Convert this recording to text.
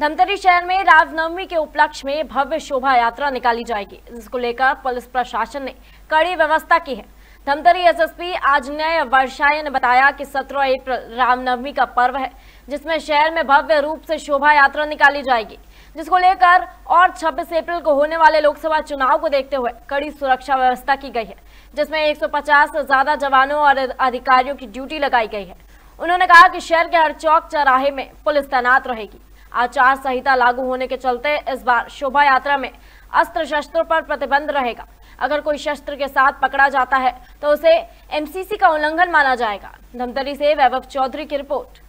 धमतरी शहर में रामनवमी के उपलक्ष्य में भव्य शोभा यात्रा निकाली जाएगी जिसको लेकर पुलिस प्रशासन ने कड़ी व्यवस्था की है धमतरी एसएसपी नये वर्षाय ने बताया कि 17 अप्रैल रामनवमी का पर्व है जिसमें शहर में भव्य रूप से शोभा यात्रा निकाली जाएगी जिसको लेकर और 26 अप्रैल को होने वाले लोकसभा चुनाव को देखते हुए कड़ी सुरक्षा व्यवस्था की गई है जिसमें एक से ज्यादा जवानों और अधिकारियों की ड्यूटी लगाई गई है उन्होंने कहा कि शहर के हर चौक चौराहे में पुलिस तैनात रहेगी आचार संहिता लागू होने के चलते इस बार शोभा यात्रा में अस्त्र शस्त्रों पर प्रतिबंध रहेगा अगर कोई शस्त्र के साथ पकड़ा जाता है तो उसे एमसीसी का उल्लंघन माना जाएगा धमतरी से वैभव चौधरी की रिपोर्ट